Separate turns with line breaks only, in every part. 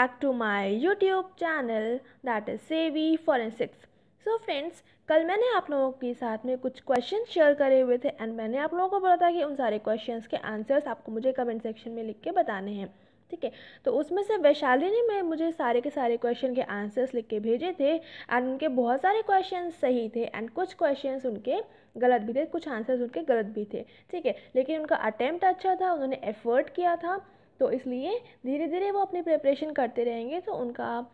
back to my YouTube channel that is savvy forensics so friends कल मैंने आप लोगों के साथ में कुछ क्वेश्चन शेयर करे हुए थे एंड मैंने आप लोगों को बोला था कि उन सारे क्वेश्चंस के आंसर्स आपको मुझे कमेंट सेक्शन में लिख के बताने हैं ठीक है तो उसमें से वैशाली ने मैं मुझे सारे के सारे क्वेश्चन के आंसर्स लिख के भेजे थे एंड उनके बहुत सारे क्वेश्चन सही थे एंड कुछ क्वेश्चन उनके गलत भी थे कुछ आंसर्स उनके गलत भी थे ठीक है लेकिन उनका अटैम्प्ट अच्छा था उन्होंने एफर्ट किया था तो इसलिए धीरे धीरे वो अपनी प्रिपरेशन करते रहेंगे तो उनका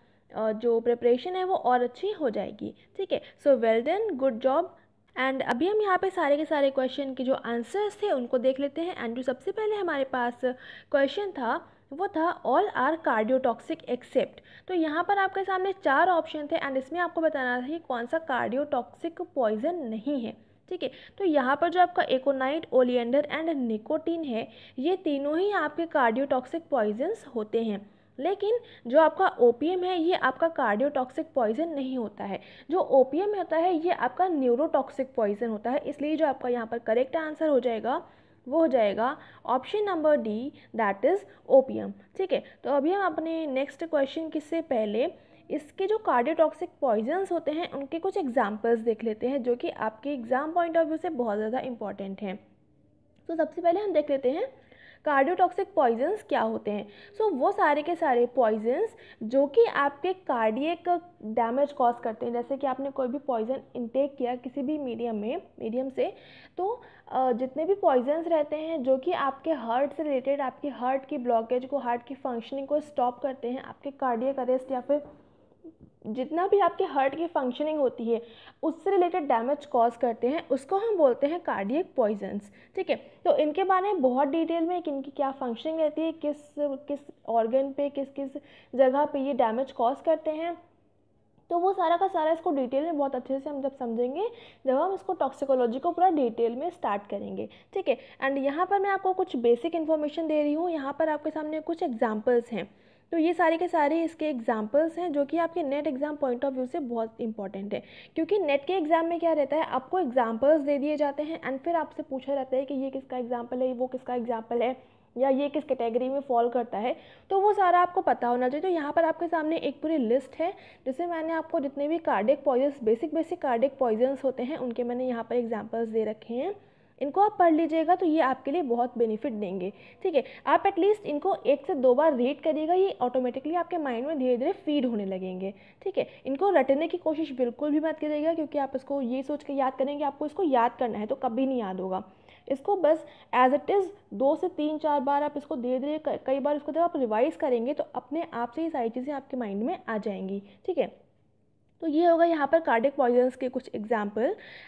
जो प्रिपरेशन है वो और अच्छी हो जाएगी ठीक है so well done good job and अभी हम यहाँ पे सारे के सारे क्वेश्चन के जो आंसर्स थे उनको देख लेते हैं एंड जो सबसे पहले हमारे पास क्वेश्चन था वो था ऑल आर कार्डियोटॉक्सिक एक्सेप्ट तो यहाँ पर आपके सामने चार ऑप्शन थे एंड इसमें आपको बताना था कि कौन सा कार्डियोटॉक्सिक पॉइजन नहीं है ठीक है तो यहाँ पर जो आपका एकोनाइट ओलियंडर एंड निकोटीन है ये तीनों ही आपके कार्डियोटॉक्सिक पॉइजन्स होते हैं लेकिन जो आपका ओपीएम है ये आपका कार्डियोटॉक्सिक पॉइजन नहीं होता है जो ओपीएम होता है ये आपका न्यूरोटॉक्सिक पॉइजन होता है इसलिए जो आपका यहाँ पर करेक्ट आंसर हो जाएगा वो हो जाएगा option number D that is OPM ठीक है तो अभी हम अपने नेक्स्ट क्वेश्चन किससे पहले इसके जो कार्डियोटॉक्सिक पॉइजन्स होते हैं उनके कुछ एग्जाम्पल्स देख लेते हैं जो कि आपके एग्ज़ाम पॉइंट ऑफ व्यू से बहुत ज़्यादा इंपॉर्टेंट हैं तो सबसे पहले हम देख लेते हैं कार्डियोटॉक्सिक पॉइजन्स क्या होते हैं सो so, वो सारे के सारे पॉइजन्स जो कि आपके कार्डियक डैमेज कॉज करते हैं जैसे कि आपने कोई भी पॉइजन इंटेक किया किसी भी मीडियम में मीडियम से तो जितने भी पॉइजन्स रहते हैं जो कि आपके हार्ट से रिलेटेड आपके हार्ट की ब्लॉकेज को हार्ट की फंक्शनिंग को स्टॉप करते हैं आपके कार्डियक अरेस्ट या फिर जितना भी आपके हार्ट की फंक्शनिंग होती है उससे रिलेटेड डैमेज कॉज करते हैं उसको हम बोलते हैं कार्डियक पॉइजन्स ठीक है तो इनके बारे में बहुत डिटेल में कि इनकी क्या फंक्शनिंग रहती है किस किस ऑर्गन पे किस किस जगह पे ये डैमेज कॉज करते हैं तो वो सारा का सारा इसको डिटेल में बहुत अच्छे से हम जब समझेंगे जब हम इसको टॉक्सिकोलॉजी को पूरा डिटेल में स्टार्ट करेंगे ठीक है एंड यहाँ पर मैं आपको कुछ बेसिक इन्फॉर्मेशन दे रही हूँ यहाँ पर आपके सामने कुछ एग्जाम्पल्स हैं तो ये सारे के सारे इसके एग्जाम्पल्स हैं जो कि आपके NET exam point of view से बहुत इंपॉर्टेंट है क्योंकि नेट के एग्ज़ाम में क्या रहता है आपको एग्जाम्पल्स दे दिए जाते हैं एंड फिर आपसे पूछा जाता है कि ये किसका एग्जाम्पल है वो किसका एग्जाम्पल है या ये किस कैटेगरी में फॉल करता है तो वो सारा आपको पता होना चाहिए तो यहाँ पर आपके सामने एक पूरी लिस्ट है जिसमें मैंने आपको जितने भी cardiac poisons basic basic cardiac poisons होते हैं उनके मैंने यहाँ पर एग्जाम्पल्स दे रखे हैं इनको आप पढ़ लीजिएगा तो ये आपके लिए बहुत बेनिफिट देंगे ठीक है आप एटलीस्ट इनको एक से दो बार रीड करिएगा ये ऑटोमेटिकली आपके माइंड में धीरे धीरे फीड होने लगेंगे ठीक है इनको रटने की कोशिश बिल्कुल भी मत करिएगा क्योंकि आप इसको ये सोच के याद करेंगे आपको इसको याद करना है तो कभी नहीं याद होगा इसको बस एज इट इज़ दो से तीन चार बार आप इसको धीरे धीरे कई बार इसको जब आप रिवाइज़ करेंगे तो अपने आप से ये सारी चीज़ें आपके माइंड में आ जाएंगी ठीक है तो ये होगा यहाँ पर कार्डिक पॉइजन्स के कुछ एग्जाम्पल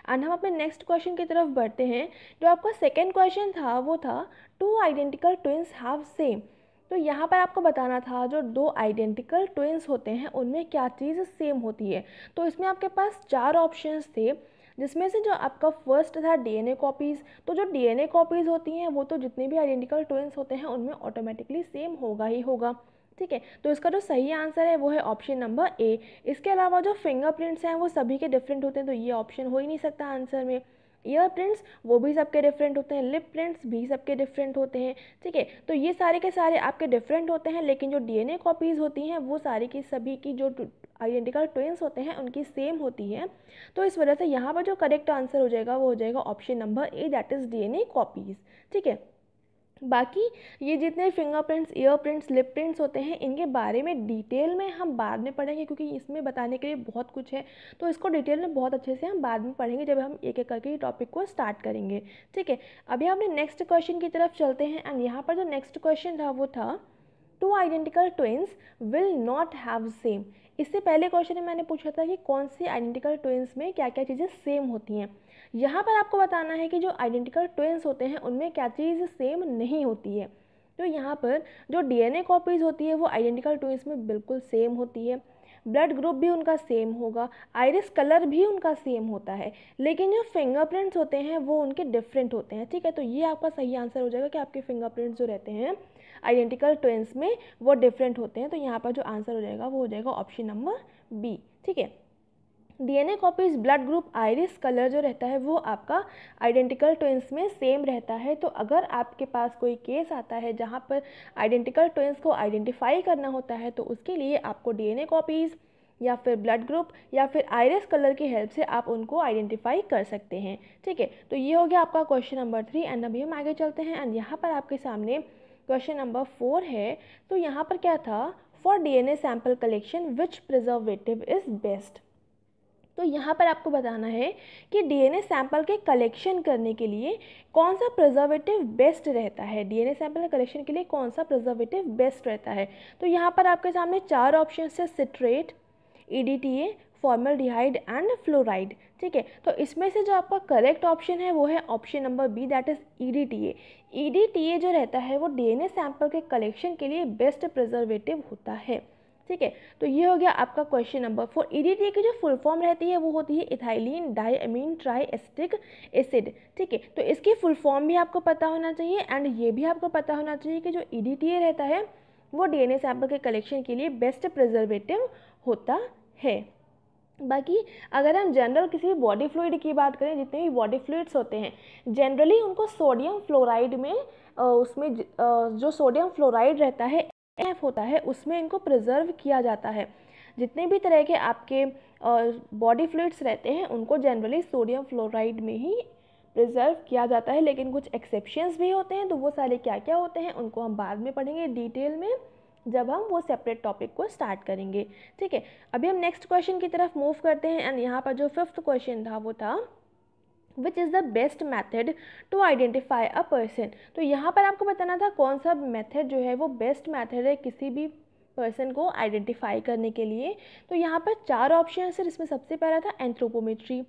एंड हम अपने नेक्स्ट क्वेश्चन की तरफ बढ़ते हैं जो आपका सेकेंड क्वेश्चन था वो था two identical twins have same तो यहाँ पर आपको बताना था जो दो आइडेंटिकल ट्विंस होते हैं उनमें क्या चीज़ सेम होती है तो इसमें आपके पास चार ऑप्शंस थे जिसमें से जो आपका फर्स्ट था डीएनए कॉपीज़ तो जो डीएनए कॉपीज़ होती हैं वो तो जितने भी आइडेंटिकल ट्विंस होते हैं उनमें ऑटोमेटिकली सेम होगा ही होगा ठीक है तो इसका जो सही आंसर है वो है ऑप्शन नंबर ए इसके अलावा जो फिंगरप्रिंट्स हैं वो सभी के डिफरेंट होते हैं तो ये ऑप्शन हो ही नहीं सकता आंसर में ईयर प्रिंट्स वो भी सबके डिफरेंट होते हैं लिप प्रिंट्स भी सबके डिफरेंट होते हैं ठीक है तो ये सारे के सारे आपके डिफरेंट होते हैं लेकिन जो डीएनए कॉपीज़ होती हैं वो सारी की सभी की जो आइडेंटिकल ट्विंस होते हैं उनकी सेम होती है तो इस वजह से यहाँ पर जो करेक्ट आंसर हो जाएगा वो हो जाएगा option number A that is D copies ठीक है बाकी ये जितने fingerprints ear prints lip prints होते हैं इनके बारे में डिटेल में हम बाद में पढ़ेंगे क्योंकि इसमें बताने के लिए बहुत कुछ है तो इसको डिटेल में बहुत अच्छे से हम बाद में पढ़ेंगे जब हम एक एक करके टॉपिक को स्टार्ट करेंगे ठीक है अभी हमने नेक्स्ट क्वेश्चन की तरफ चलते हैं एंड यहाँ पर जो नेक्स्ट क्वेश्चन था वो था two identical twins will not have same इससे पहले क्वेश्चन में मैंने पूछा था कि कौन से आइडेंटिकल ट्विंस में क्या क्या चीज़ें सेम होती हैं यहाँ पर आपको बताना है कि जो आइडेंटिकल ट्वेंस होते हैं उनमें क्या चीज़ सेम नहीं होती है तो यहाँ पर जो डीएनए कॉपीज़ होती है वो आइडेंटिकल ट्वेंस में बिल्कुल सेम होती है ब्लड ग्रुप भी उनका सेम होगा आयरिस कलर भी उनका सेम होता है लेकिन जो फिंगरप्रिंट्स होते हैं वो उनके डिफरेंट होते हैं ठीक है तो ये आपका सही आंसर हो जाएगा कि आपके फिंगरप्रिंट्स जो रहते हैं आइडेंटिकल ट्वेंस में वो डिफरेंट होते हैं तो यहाँ पर जो आंसर हो जाएगा वो हो जाएगा ऑप्शन नंबर बी ठीक है DNA copies blood group iris colour जो रहता है वो आपका आइडेंटिकल ट्विंस में सेम रहता है तो अगर आपके पास कोई केस आता है जहाँ पर आइडेंटिकल ट्विंस को आइडेंटिफाई करना होता है तो उसके लिए आपको डीएनए कॉपीज़ या फिर ब्लड ग्रुप या फिर आयरस कलर की हेल्प से आप उनको आइडेंटिफाई कर सकते हैं ठीक है तो ये हो गया आपका क्वेश्चन नंबर थ्री एंड अभी हम आगे चलते हैं एंड यहाँ पर आपके सामने क्वेश्चन नंबर फोर है तो यहाँ पर क्या था for D N A sample collection which preservative is best तो यहाँ पर आपको बताना है कि डीएनए सैंपल के कलेक्शन करने के लिए कौन सा प्रिजर्वेटिव बेस्ट रहता है डीएनए सैंपल के कलेक्शन के लिए कौन सा प्रिजर्वेटिव बेस्ट रहता है तो यहाँ पर आपके सामने चार ऑप्शन है citrate EDTA formaldehyde and fluoride ठीक है तो इसमें से जो आपका करेक्ट ऑप्शन है वो है option number B that is E D T A E D T A जो रहता है वो डीएनए सैंपल के कलेक्शन के लिए बेस्ट प्रिजर्वेटिव होता है ठीक है तो ये हो गया आपका क्वेश्चन नंबर फोर ईडीटी की जो फुल फॉर्म रहती है वो होती है ethylene diamine tri acetic acid ठीक है तो इसकी फुल फॉर्म भी आपको पता होना चाहिए एंड ये भी आपको पता होना चाहिए कि जो ई रहता है वो डीएनए सैंपल के कलेक्शन के लिए बेस्ट प्रिजर्वेटिव होता है बाकी अगर हम जनरल किसी भी बॉडी फ्लूड की बात करें जितने भी बॉडी फ्लूड्स होते हैं जनरली उनको सोडियम फ्लोराइड में उसमें जो सोडियम फ्लोराइड रहता है एफ होता है उसमें इनको प्रिजर्व किया जाता है जितने भी तरह के आपके बॉडी फ्लूड्स रहते हैं उनको जनरली सोडियम फ्लोराइड में ही प्रिजर्व किया जाता है लेकिन कुछ एक्सेप्शंस भी होते हैं तो वो सारे क्या क्या होते हैं उनको हम बाद में पढ़ेंगे डिटेल में जब हम वो सेपरेट टॉपिक को स्टार्ट करेंगे ठीक है अभी हम नेक्स्ट क्वेश्चन की तरफ मूव करते हैं एंड यहाँ पर जो फिफ्थ क्वेश्चन था वो था which is the best method to identify a person तो यहाँ पर आपको बताना था कौन सा मैथड जो है वो बेस्ट मैथड है किसी भी पर्सन को आइडेंटिफाई करने के लिए तो यहाँ पर चार ऑप्शन है सर इसमें सबसे पहला था एंथ्रोपोमेट्री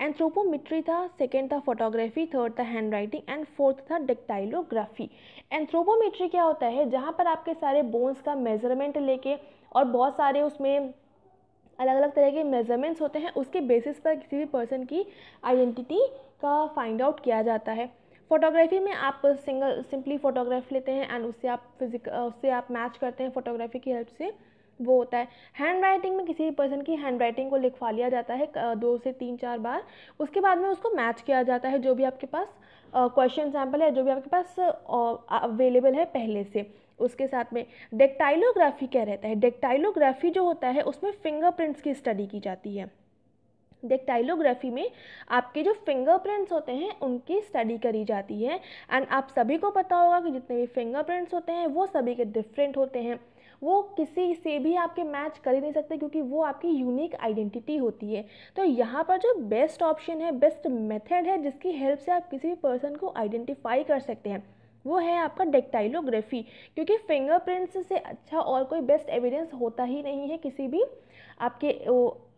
एंथ्रोपोमेट्री था सेकेंड था फोटोग्राफी थर्ड था हैंड राइटिंग एंड फोर्थ था डिक्टाइलोग्राफी एंथ्रोपोमेट्री क्या होता है जहाँ पर आपके सारे बोन्स का मेजरमेंट लेके और बहुत सारे उसमें अलग अलग तरह के मेज़रमेंट्स होते हैं उसके बेसिस पर किसी भी पर्सन की आइडेंटिटी का फाइंड आउट किया जाता है फोटोग्राफी में आप सिंगल सिंपली फ़ोटोग्राफ लेते हैं एंड उससे आप फिजिक उससे आप मैच करते हैं फोटोग्राफी की हेल्प से वो होता है हैंड राइटिंग में किसी भी पर्सन की हैंड राइटिंग को लिखवा लिया जाता है दो से तीन चार बार उसके बाद में उसको मैच किया जाता है जो भी आपके पास क्वेश्चन सैम्पल है जो भी आपके पास अवेलेबल है पहले से उसके साथ में डेक्टाइलोग्राफी क्या रहता है डेक्टाइलोग्राफी जो होता है उसमें फिंगरप्रिंट्स की स्टडी की जाती है डेक्टाइलोग्राफी में आपके जो फिंगरप्रिंट्स होते हैं उनकी स्टडी करी जाती है एंड आप सभी को पता होगा कि जितने भी फिंगरप्रिंट्स होते हैं वो सभी के डिफरेंट होते हैं वो किसी से भी आपके मैच कर ही नहीं सकते क्योंकि वो आपकी यूनिक आइडेंटिटी होती है तो यहाँ पर जो बेस्ट ऑप्शन है बेस्ट मेथड है जिसकी हेल्प से आप किसी भी पर्सन को आइडेंटिफाई कर सकते हैं वो है आपका डेक्टाइलोग्राफी क्योंकि फिंगरप्रिंट्स से अच्छा और कोई बेस्ट एविडेंस होता ही नहीं है किसी भी आपके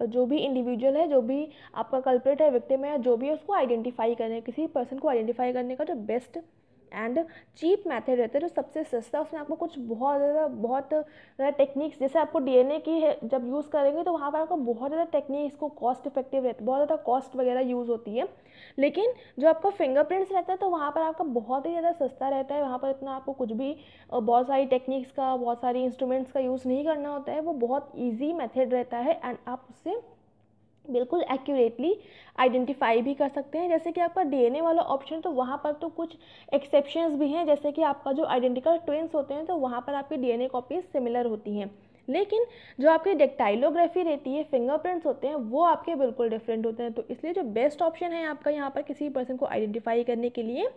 जो भी इंडिविजुअल है जो भी आपका कल्प्रेट है विक्टिम है जो भी उसको आइडेंटिफाई करने किसी पर्सन को आइडेंटिफाई करने का जो बेस्ट एंड चीप मेथड रहता है जो सबसे सस्ता उसमें आपको कुछ बहुत ज़्यादा बहुत ज़्यादा टेक्निक्स जैसे आपको डीएनए की है जब यूज़ करेंगे तो वहाँ पर आपको बहुत ज़्यादा टेक्निक्स को कॉस्ट इफेक्टिव रहती है बहुत ज़्यादा कॉस्ट वगैरह यूज़ होती है लेकिन जो आपका फिंगरप्रिंट्स रहता है तो वहाँ पर आपका बहुत ही ज़्यादा सस्ता रहता है वहाँ पर इतना आपको कुछ भी बहुत सारी टेक्निक्स का बहुत सारी इंस्ट्रूमेंट्स का यूज़ नहीं करना होता है वो बहुत ईजी मैथड रहता है एंड आप उससे बिल्कुल एक्यूरेटली आइडेंटिफाई भी कर सकते हैं जैसे कि आपका डीएनए वाला ऑप्शन तो वहाँ पर तो कुछ एक्सेप्शंस भी हैं जैसे कि आपका जो आइडेंटिकल ट्विन्स होते हैं तो वहाँ पर आपकी डीएनए कॉपीज सिमिलर होती हैं लेकिन जो आपकी डेक्टाइलोग्राफी रहती है फिंगरप्रिंट्स होते हैं वो आपके बिल्कुल डिफरेंट होते हैं तो इसलिए जो बेस्ट ऑप्शन है आपका यहाँ पर किसी पर्सन को आइडेंटिफाई करने के लिए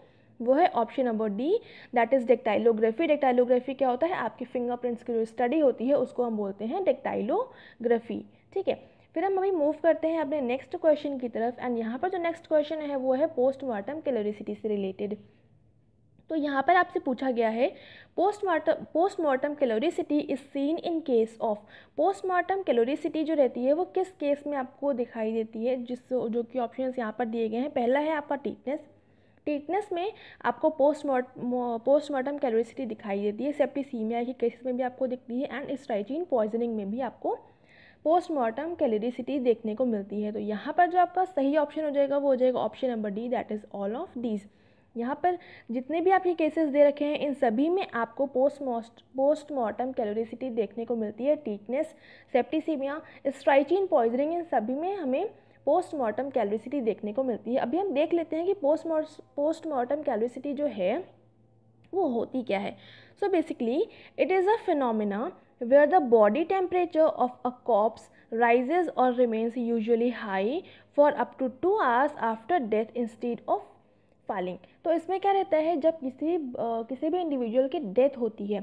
वो है option number D that is dactylography dactylography क्या होता है आपकी फिंगरप्रिंट्स की जो स्टडी होती है उसको हम बोलते हैं डेक्टाइलोग्राफी ठीक है फिर हम अभी मूव करते हैं अपने नेक्स्ट क्वेश्चन की तरफ एंड यहाँ पर जो नेक्स्ट क्वेश्चन है वो है पोस्टमार्टम कैलोरिसिटी से रिलेटेड तो यहाँ पर आपसे पूछा गया है postmortem postmortem caloricity is seen in case of postmortem caloricity जो रहती है वो किस केस में आपको दिखाई देती है जिस जो कि ऑप्शन यहाँ पर दिए गए हैं पहला है आपका टीटनेस टीटनेस में आपको पोस्टमार्ट पोस्टमार्टम कैलोरिसिटी दिखाई देती है सेप्टिसीमिया के केसेस में भी आपको दिखती है एंड स्ट्राइजीन पॉइजनिंग में भी आपको पोस्टमार्टम कैलोरिसिटी देखने को मिलती है तो यहाँ पर जो आपका सही ऑप्शन हो जाएगा वो हो जाएगा option number D that is all of these यहाँ पर जितने भी आपके केसेस दे रखे हैं इन सभी में आपको पोस्ट मोस्ट पोस्टमार्टम कैलोरिसिटी देखने को मिलती है टीकनेस सेप्टिसीमिया स्ट्राइचिन पॉइजनिंग इन सभी में हमें पोस्टमार्टम कैलोरिसिटी देखने को मिलती है अभी हम देख लेते हैं कि पोस्ट पोस्टमार्टम कैलोरिसिटी जो है वो होती क्या है so basically it is a phenomena where the body temperature of a corpse rises or remains usually high for up to two hours after death instead of falling तो इसमें क्या रहता है जब किसी किसी भी इंडिविजुअल की डेथ होती है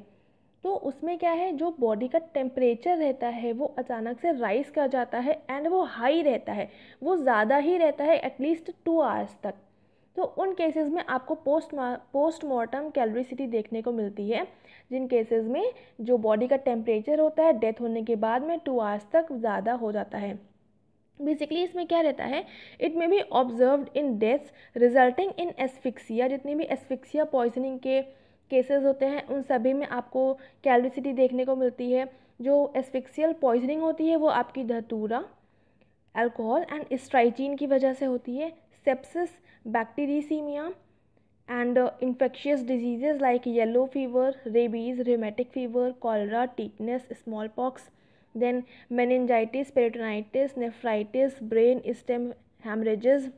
तो उसमें क्या है जो बॉडी का टेम्परेचर रहता है वो अचानक से राइज कर जाता है एंड वो हाई रहता है वो ज़्यादा ही रहता है एटलीस्ट टू आवर्स तक तो उन केसेस में आपको पोस्ट पोस्टमार्टम मॉर्टम देखने को मिलती है जिन केसेस में जो बॉडी का टेम्परेचर होता है डेथ होने के बाद में टू आवर्स तक ज़्यादा हो जाता है बेसिकली इसमें क्या रहता है it may be observe in deaths resulting in asphyxia जितनी भी एस्फिक्सिया पॉइजनिंग के केसेस होते हैं उन सभी में आपको कैलविसिटी देखने को मिलती है जो एस्फिक्सियल पॉइजनिंग होती है वो आपकी धतूरा अल्कोहल एंड स्ट्राइचिन की वजह से होती है sepsis bacteraemia and infectious diseases like yellow fever rabies rheumatic fever cholera tetanus smallpox then meningitis peritonitis nephritis brain stem haemorrhages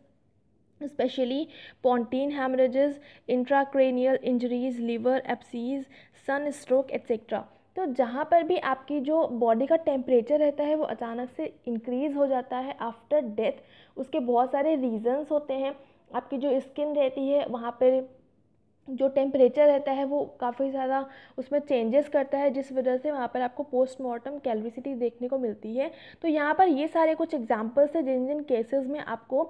specially pontine haemorrhages intracranial injuries liver abscess sunstroke etcetera तो जहाँ पर भी आपकी जो body का temperature रहता है वो अचानक से इंक्रीज़ हो जाता है आफ्टर डेथ उसके बहुत सारे रीजंस होते हैं आपकी जो स्किन रहती है वहाँ पर जो टेम्परेचर रहता है वो काफ़ी ज़्यादा उसमें चेंजेस करता है जिस वजह से वहाँ पर आपको पोस्टमार्टम कैलविसिटी देखने को मिलती है तो यहाँ पर ये सारे कुछ एग्जांपल्स हैं जिन जिन केसेस में आपको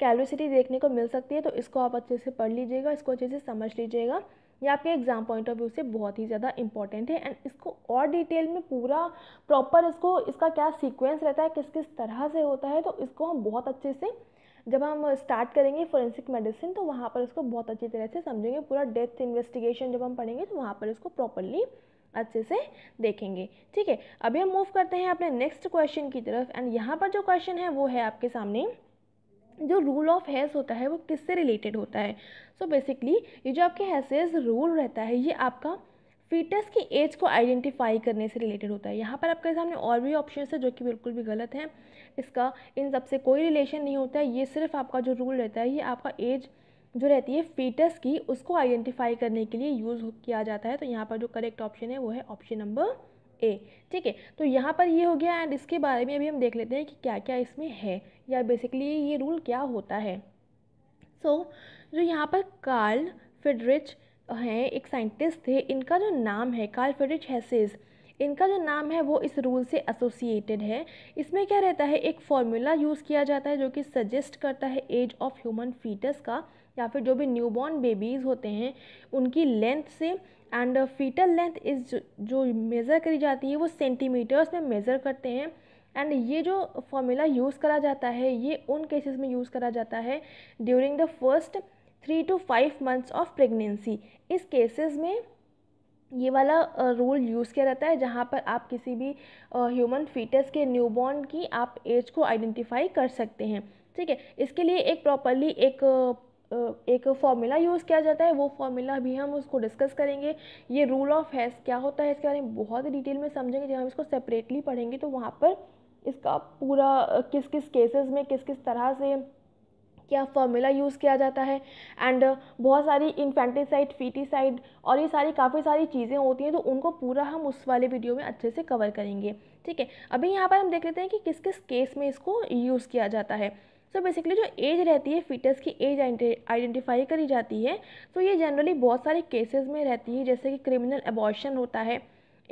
कैलविसिटी देखने को मिल सकती है तो इसको आप अच्छे से पढ़ लीजिएगा इसको अच्छे से समझ लीजिएगा ये आपके एग्ज़ाम पॉइंट ऑफ व्यू से बहुत ही ज़्यादा इंपॉर्टेंट है एंड इसको और डिटेल में पूरा प्रॉपर इसको इसका क्या सीक्वेंस रहता है किस किस तरह से होता है तो इसको हम बहुत अच्छे से जब हम स्टार्ट करेंगे फोरेंसिक मेडिसिन तो वहाँ पर उसको बहुत अच्छी तरह से समझेंगे पूरा डेथ इन्वेस्टिगेशन जब हम पढ़ेंगे तो वहाँ पर इसको प्रॉपरली अच्छे से देखेंगे ठीक है अभी हम मूव करते हैं अपने नेक्स्ट क्वेश्चन की तरफ एंड यहाँ पर जो क्वेश्चन है वो है आपके सामने जो रूल ऑफ हेस होता है वो किससे रिलेटेड होता है सो so बेसिकली ये जो आपके हेसेज रूल रहता है ये आपका फीटस की एज को आइडेंटिफाई करने से रिलेटेड होता है यहाँ पर आपके सामने और भी ऑप्शन है जो कि बिल्कुल भी गलत हैं इसका इन सबसे कोई रिलेशन नहीं होता है ये सिर्फ आपका जो रूल रहता है ये आपका एज जो रहती है फीटस की उसको आइडेंटिफाई करने के लिए यूज़ किया जाता है तो यहाँ पर जो करेक्ट ऑप्शन है वो है ऑप्शन नंबर ए ठीक है तो यहाँ पर ये हो गया एंड इसके बारे में अभी हम देख लेते हैं कि क्या क्या इसमें है या बेसिकली ये रूल क्या होता है सो so, जो यहाँ पर कार्ल फिडरिच हैं एक साइंटिस्ट थे इनका जो नाम है कार्ल फ्रेडरिच हेसेस इनका जो नाम है वो इस रूल से एसोसिएटेड है इसमें क्या रहता है एक फॉर्मूला यूज़ किया जाता है जो कि सजेस्ट करता है एज ऑफ ह्यूमन फीटस का या फिर जो भी न्यूबॉर्न बेबीज़ होते हैं उनकी लेंथ से एंड फीटल लेंथ इस जो मेज़र करी जाती है वो सेंटीमीटर्स में मेज़र करते हैं एंड ये जो फॉर्मूला यूज़ करा जाता है ये उन केसेस में यूज़ करा जाता है during the first three two five months of pregnancy इस केसेस में ये वाला रूल यूज़ किया जाता है जहाँ पर आप किसी भी ह्यूमन फीटस के न्यूबॉर्न की आप एज को आइडेंटिफाई कर सकते हैं ठीक है इसके लिए एक प्रॉपरली एक एक फॉर्मूला यूज़ किया जाता है वो फॉर्मूला भी हम उसको डिस्कस करेंगे ये रूल ऑफ हैस क्या होता है इसके बारे में बहुत ही डिटेल में समझेंगे जब हम इसको सेपरेटली पढ़ेंगे तो वहाँ पर इसका पूरा किस किस केसेस में किस किस तरह से क्या फॉर्मूला यूज़ किया जाता है एंड uh, बहुत सारी इन्फेंटिसाइड फीटिसाइड और ये सारी काफ़ी सारी चीज़ें होती हैं तो उनको पूरा हम उस वाले वीडियो में अच्छे से कवर करेंगे ठीक है अभी यहाँ पर हम देख लेते हैं कि किस किस केस में इसको यूज़ किया जाता है सो so बेसिकली जो एज रहती है फिटस की एज आइडेंटिफाई करी जाती है तो ये जनरली बहुत सारे केसेस में रहती है जैसे कि क्रिमिनल एबॉर्शन होता है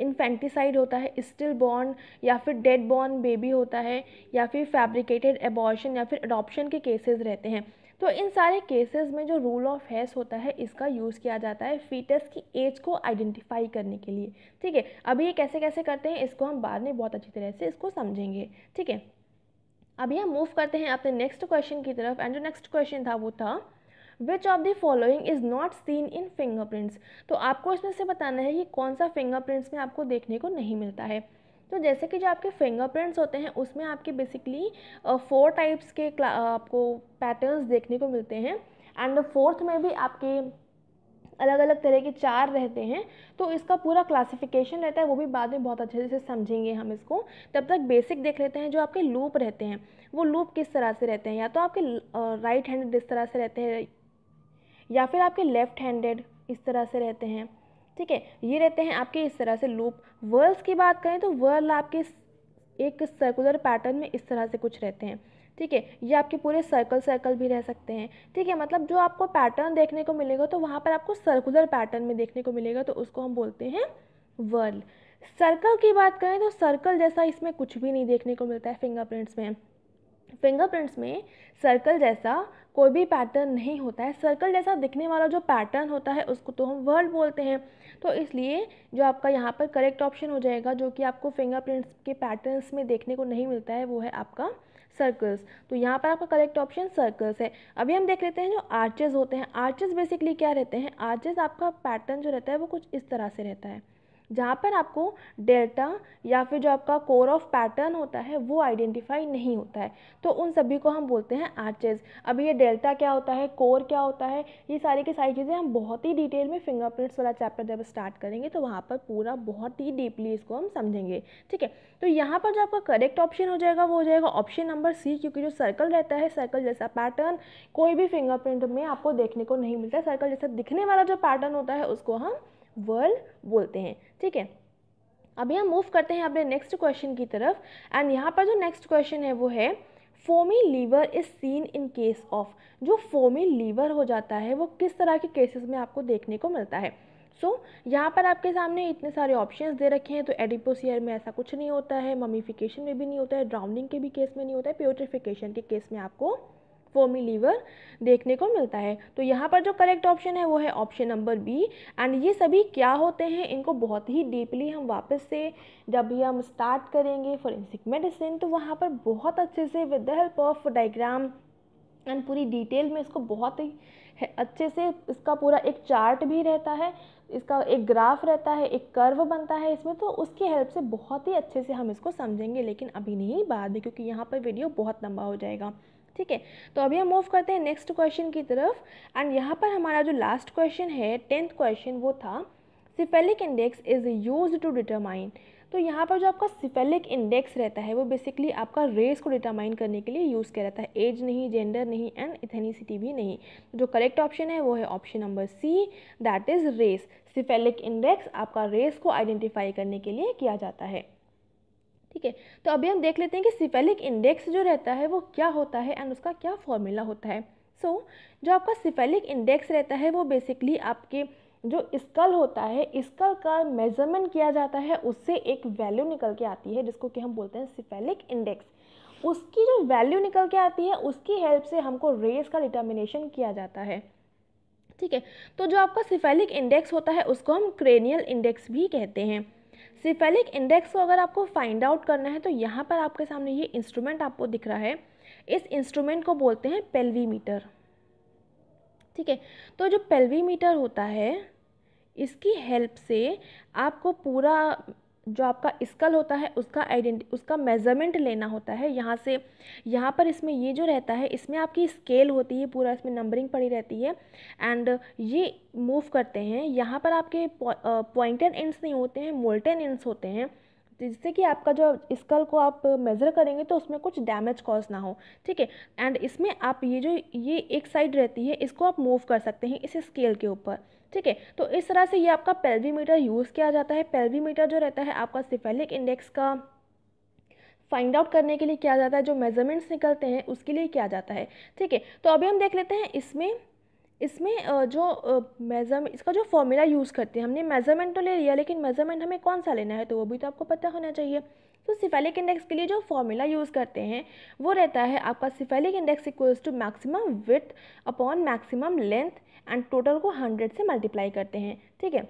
इन्फेंटिसाइड होता है स्टिल बॉर्न या फिर डेड बॉर्न बेबी होता है या फिर फैब्रिकेटेड एबॉर्शन या फिर अडॉप्शन के केसेस रहते हैं तो इन सारे केसेस में जो रूल ऑफ हैस होता है इसका यूज़ किया जाता है फीटस की एज को आइडेंटिफाई करने के लिए ठीक है अभी ये कैसे कैसे करते हैं इसको हम बाद में बहुत अच्छी तरह से इसको समझेंगे ठीक है अभी हम मूव करते हैं अपने नेक्स्ट क्वेश्चन की तरफ एंड जो नेक्स्ट क्वेश्चन था वो था which of the following is not seen in fingerprints तो आपको इसमें से बताना है कि कौन सा फिंगरप्रिंट्स में आपको देखने को नहीं मिलता है तो जैसे कि जो आपके फिंगरप्रिंट्स होते हैं उसमें आपके बेसिकली फोर टाइप्स के आपको पैटर्न्स देखने को मिलते हैं एंड फोर्थ में भी आपके अलग अलग तरह के चार रहते हैं तो इसका पूरा क्लासिफिकेशन रहता है वो भी बाद में बहुत अच्छे से समझेंगे हम इसको तब तक बेसिक देख लेते हैं जो आपके लूप रहते हैं वो लूप किस तरह से रहते हैं या तो आपके राइट हैंड जिस तरह से रहते हैं या फिर आपके लेफ़्ट हैंडेड इस तरह से रहते हैं ठीक है ये रहते हैं आपके इस तरह से लूप वर्ल्स की बात करें तो वर्ल आपके एक सर्कुलर पैटर्न में इस तरह से कुछ रहते हैं ठीक है ये आपके पूरे सर्कल सर्कल भी रह सकते हैं ठीक है मतलब जो आपको पैटर्न देखने को मिलेगा तो वहाँ पर आपको सर्कुलर पैटर्न में देखने को मिलेगा तो उसको हम बोलते हैं वर्ल सर्कल की बात करें तो सर्कल जैसा इसमें कुछ भी नहीं देखने को मिलता है फिंगरप्रिंट्स में फिंगरप्रिंट्स में सर्कल जैसा कोई भी पैटर्न नहीं होता है सर्कल जैसा दिखने वाला जो पैटर्न होता है उसको तो हम वर्ल्ड बोलते हैं तो इसलिए जो आपका यहाँ पर करेक्ट ऑप्शन हो जाएगा जो कि आपको फिंगरप्रिंट्स के पैटर्न्स में देखने को नहीं मिलता है वो है आपका सर्कल्स तो यहाँ पर आपका करेक्ट ऑप्शन सर्कल्स है अभी हम देख लेते हैं जो आर्चेज होते हैं आर्चेज बेसिकली क्या रहते हैं आर्चेज आपका पैटर्न जो रहता है वो कुछ इस तरह से रहता है जहाँ पर आपको डेल्टा या फिर जो आपका कोर ऑफ पैटर्न होता है वो आइडेंटिफाई नहीं होता है तो उन सभी को हम बोलते हैं आर्चेज अब ये डेल्टा क्या होता है कोर क्या होता है ये सारी की सारी चीज़ें हम बहुत ही डिटेल में फिंगरप्रिंट्स वाला चैप्टर जब स्टार्ट करेंगे तो वहाँ पर पूरा बहुत ही डीपली इसको हम समझेंगे ठीक है तो यहाँ पर जो आपका करेक्ट ऑप्शन हो जाएगा वो हो जाएगा ऑप्शन नंबर सी क्योंकि जो सर्कल रहता है सर्कल जैसा पैटर्न कोई भी फिंगरप्रिंट में आपको देखने को नहीं मिलता सर्कल जैसा दिखने वाला जो पैटर्न होता है उसको हम वर्ल बोलते हैं ठीक है अभी हम मूव करते हैं अपने नेक्स्ट क्वेश्चन की तरफ एंड यहाँ पर जो नेक्स्ट क्वेश्चन है वो है foamy liver is seen in case of जो फोमी लीवर हो जाता है वो किस तरह के केसेस में आपको देखने को मिलता है सो so, यहाँ पर आपके सामने इतने सारे ऑप्शंस दे रखे हैं तो एडिपोसियर में ऐसा कुछ नहीं होता है ममीफिकेशन में भी नहीं होता है ड्राउनिंग के भी केस में नहीं होता है प्योट्रिफिकेशन के केस में आपको फोमी लीवर देखने को मिलता है तो यहाँ पर जो करेक्ट ऑप्शन है वो है ऑप्शन नंबर बी एंड ये सभी क्या होते हैं इनको बहुत ही डीपली हम वापस से जब भी हम स्टार्ट करेंगे फॉरेंसिक मेडिसिन तो वहाँ पर बहुत अच्छे से with the help of diagram and पूरी डिटेल में इसको बहुत ही अच्छे से इसका पूरा एक चार्ट भी रहता है इसका एक ग्राफ रहता है एक कर्व बनता है इसमें तो उसकी हेल्प से बहुत ही अच्छे से हम इसको समझेंगे लेकिन अभी नहीं बाद में क्योंकि यहाँ पर वीडियो बहुत लंबा हो जाएगा ठीक है तो अभी हम मूव करते हैं नेक्स्ट क्वेश्चन की तरफ एंड यहाँ पर हमारा जो लास्ट क्वेश्चन है टेंथ क्वेश्चन वो था cephalic index is use to determine तो यहाँ पर जो आपका सिफेलिक इंडेक्स रहता है वो बेसिकली आपका रेस को डिटरमाइन करने के लिए यूज़ किया रहता है एज नहीं जेंडर नहीं एंड इथेनिसिटी भी नहीं तो जो करेक्ट ऑप्शन है वो है option number C that is race cephalic index आपका रेस को आइडेंटिफाई करने के लिए किया जाता है ठीक है तो अभी हम देख लेते हैं कि सिफेलिक इंडेक्स जो रहता है वो क्या होता है एंड उसका क्या फॉर्मूला होता है सो so, जो आपका सिफेलिक इंडेक्स रहता है वो बेसिकली आपके जो स्कल होता है स्कल का मेजरमेंट किया जाता है उससे एक वैल्यू निकल के आती है जिसको कि हम बोलते हैं सिफेलिक इंडेक्स उसकी जो वैल्यू निकल के आती है उसकी हेल्प से हमको रेस का डिटर्मिनेशन किया जाता है ठीक है तो जो आपका सिफेलिक इंडेक्स होता है उसको हम क्रेनियल इंडेक्स भी कहते हैं सिफेलिक इंडेक्स को अगर आपको फाइंड आउट करना है तो यहाँ पर आपके सामने ये इंस्ट्रूमेंट आपको दिख रहा है इस इंस्ट्रूमेंट को बोलते हैं पेल्वीमीटर ठीक है तो जो पेल्वीमीटर होता है इसकी हेल्प से आपको पूरा जो आपका स्कल होता है उसका आइडेंट उसका मेज़रमेंट लेना होता है यहाँ से यहाँ पर इसमें ये जो रहता है इसमें आपकी स्केल होती है पूरा इसमें नंबरिंग पड़ी रहती है एंड ये मूव करते हैं यहाँ पर आपके पॉइंटेड एंड्स नहीं होते हैं मोल्टेन एंड्स होते हैं जिससे कि आपका जो स्कल को आप मेज़र करेंगे तो उसमें कुछ डैमेज कॉज ना हो ठीक है एंड इसमें आप ये जो ये एक साइड रहती है इसको आप मूव कर सकते हैं इस स्केल के ऊपर ठीक है तो इस तरह से ये आपका पेल्वीमीटर यूज़ किया जाता है पेल्वीमीटर जो रहता है आपका सिफेलिक इंडेक्स का फाइंड आउट करने के लिए किया जाता है जो मेजरमेंट्स निकलते हैं उसके लिए किया जाता है ठीक है तो अभी हम देख लेते हैं इसमें इसमें जो मेज़र इसका जो फॉर्मूला यूज़ करते हैं हमने मेज़रमेंट तो ले लिया लेकिन मेज़रमेंट हमें कौन सा लेना है तो वो भी तो आपको पता होना चाहिए तो सिफेलिक इंडेक्स के लिए जो फॉर्मूला यूज़ करते हैं वो रहता है आपका cephalic index equals to maximum width upon maximum length and total को हंड्रेड से मल्टीप्लाई करते हैं ठीक है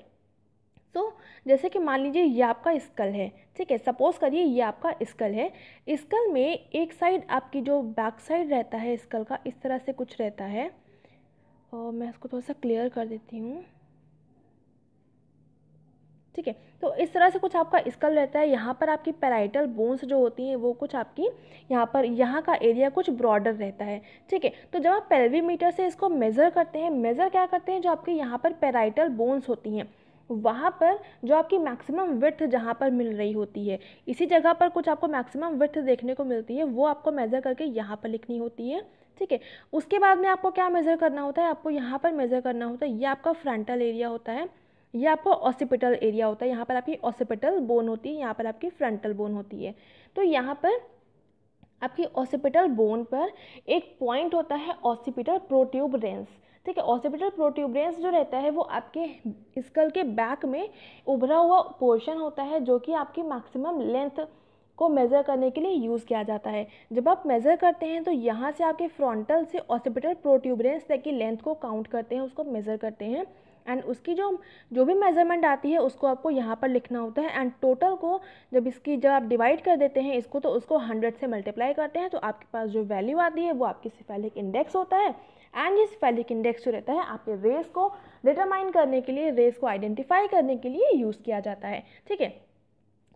सो तो जैसे कि मान लीजिए ये आपका स्कल है ठीक है सपोज़ करिए ये आपका स्कल है स्कल में एक साइड आपकी जो बैक साइड रहता है स्कल का इस तरह से कुछ रहता है और मैं इसको थोड़ा सा क्लियर कर देती हूँ ठीक है तो इस तरह से कुछ आपका स्कल रहता है यहाँ पर आपकी पैराइटल बोन्स जो होती हैं वो कुछ आपकी यहाँ पर यहाँ का एरिया कुछ ब्रॉडर रहता है ठीक है तो जब आप पेल्वीमीटर से इसको मेज़र करते हैं मेज़र क्या करते हैं जो आपके यहाँ पर पैराइटल बोन्स होती हैं वहाँ पर जो आपकी मैक्सिमम विथ जहाँ पर मिल रही होती है इसी जगह पर कुछ आपको मैक्सिमम विथ देखने को मिलती है वो आपको मेज़र करके यहाँ पर लिखनी होती है ठीक है उसके बाद में आपको क्या मेज़र करना होता है आपको यहाँ पर मेज़र करना होता है ये आपका फ्रंटल एरिया होता है ये आपको ऑसिपिटल एरिया होता है यहाँ पर आपकी ऑसिपिटल बोन होती है यहाँ पर आपकी फ्रंटल बोन होती है तो यहाँ पर आपकी ऑसिपिटल बोन पर एक पॉइंट होता है ऑसिपिटल प्रोट्यूब रेंस ठीक है ऑसिपिटल प्रोट्यूबरेंस जो रहता है वो आपके स्कल के बैक में उभरा हुआ पोर्शन होता है जो कि आपकी मैक्सिमम लेंथ को मेज़र करने के लिए यूज़ किया जाता है जब आप मेज़र करते हैं तो यहाँ से आपके फ्रंटल से ऑसिपिटल प्रोट्यूबरेंस तक की लेंथ को काउंट करते हैं उसको मेज़र करते हैं एंड उसकी जो जो भी मेजरमेंट आती है उसको आपको यहाँ पर लिखना होता है एंड टोटल को जब इसकी जब आप डिवाइड कर देते हैं इसको तो उसको हंड्रेड से मल्टीप्लाई करते हैं तो आपके पास जो वैल्यू आती है वो आपकी सिफेलिक इंडेक्स होता है एंड ये सिफेलिक इंडेक्स जो रहता है आपके रेस को डिटरमाइन करने के लिए रेस को आइडेंटिफाई करने के लिए यूज़ किया जाता है ठीक है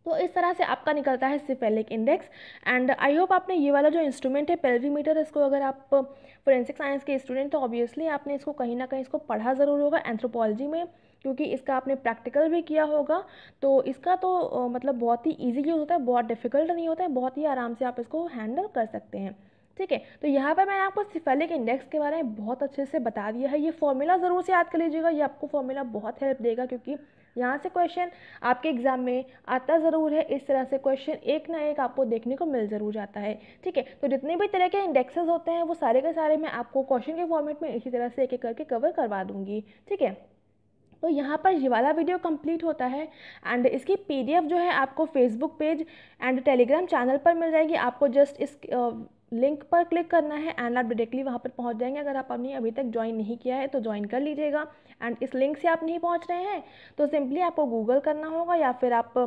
तो इस तरह से आपका निकलता है cephalic index and I hope आपने ये वाला जो इंस्ट्रूमेंट है पेल्वीमीटर इसको अगर आप फोरेंसिक साइंस के स्टूडेंट तो ऑब्वियसली आपने इसको कहीं ना कहीं इसको पढ़ा ज़रूर होगा एंथ्रोपोलॉजी में क्योंकि इसका आपने प्रैक्टिकल भी किया होगा तो इसका तो मतलब बहुत ही ईजी यूज़ होता है बहुत डिफ़िकल्ट नहीं होता है बहुत ही आराम से आप इसको हैंडल कर सकते हैं ठीक है तो यहाँ पर मैंने आपको सिफेलिक इंडेक्स के बारे में बहुत अच्छे से बता दिया है ये फॉर्मूला ज़रूर से याद कर लीजिएगा ये आपको फॉर्मूला बहुत हेल्प देगा क्योंकि यहाँ से क्वेश्चन आपके एग्ज़ाम में आता ज़रूर है इस तरह से क्वेश्चन एक ना एक आपको देखने को मिल ज़रूर जाता है ठीक है तो जितने भी तरह के इंडेक्सेस होते हैं वो सारे के सारे मैं आपको क्वेश्चन के फॉर्मेट में इसी तरह से एक एक करके कवर करवा दूँगी ठीक है तो यहाँ पर ये वाला वीडियो कंप्लीट होता है एंड इसकी पीडीएफ जो है आपको Facebook page and Telegram channel पर मिल जाएगी आपको जस्ट इस लिंक पर क्लिक करना है एंड आप डायरेक्टली वहाँ पर पहुँच जाएंगे अगर आप अपनी अभी तक ज्वाइन नहीं किया है तो ज्वाइन कर लीजिएगा एंड इस लिंक से आप नहीं पहुँच रहे हैं तो सिंपली आपको गूगल करना होगा या फिर आप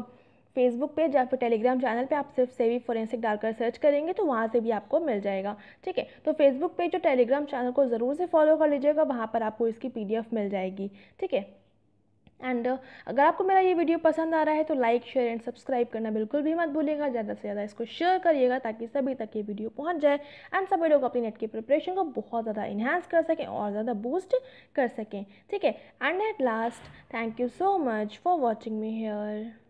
फेसबुक पेज या फिर टेलीग्राम चैनल पे आप सिर्फ सेवी फोरेंसिक डालकर सर्च करेंगे तो वहाँ से भी आपको मिल जाएगा ठीक है तो फेसबुक पेज और टेलीग्राम चैनल को ज़रूर से फॉलो कर लीजिएगा वहाँ पर आपको इसकी पीडीएफ मिल जाएगी ठीक है एंड uh, अगर आपको मेरा ये वीडियो पसंद आ रहा है तो लाइक शेयर एंड सब्सक्राइब करना बिल्कुल भी मत भूलिएगा ज़्यादा से ज़्यादा इसको शेयर करिएगा ताकि सभी तक ये वीडियो पहुंच जाए एंड सभी लोग अपनी नेट की प्रिपरेशन को बहुत ज़्यादा इन्हांस कर सकें और ज़्यादा बूस्ट कर सकें ठीक है and at last thank you so much for watching me hair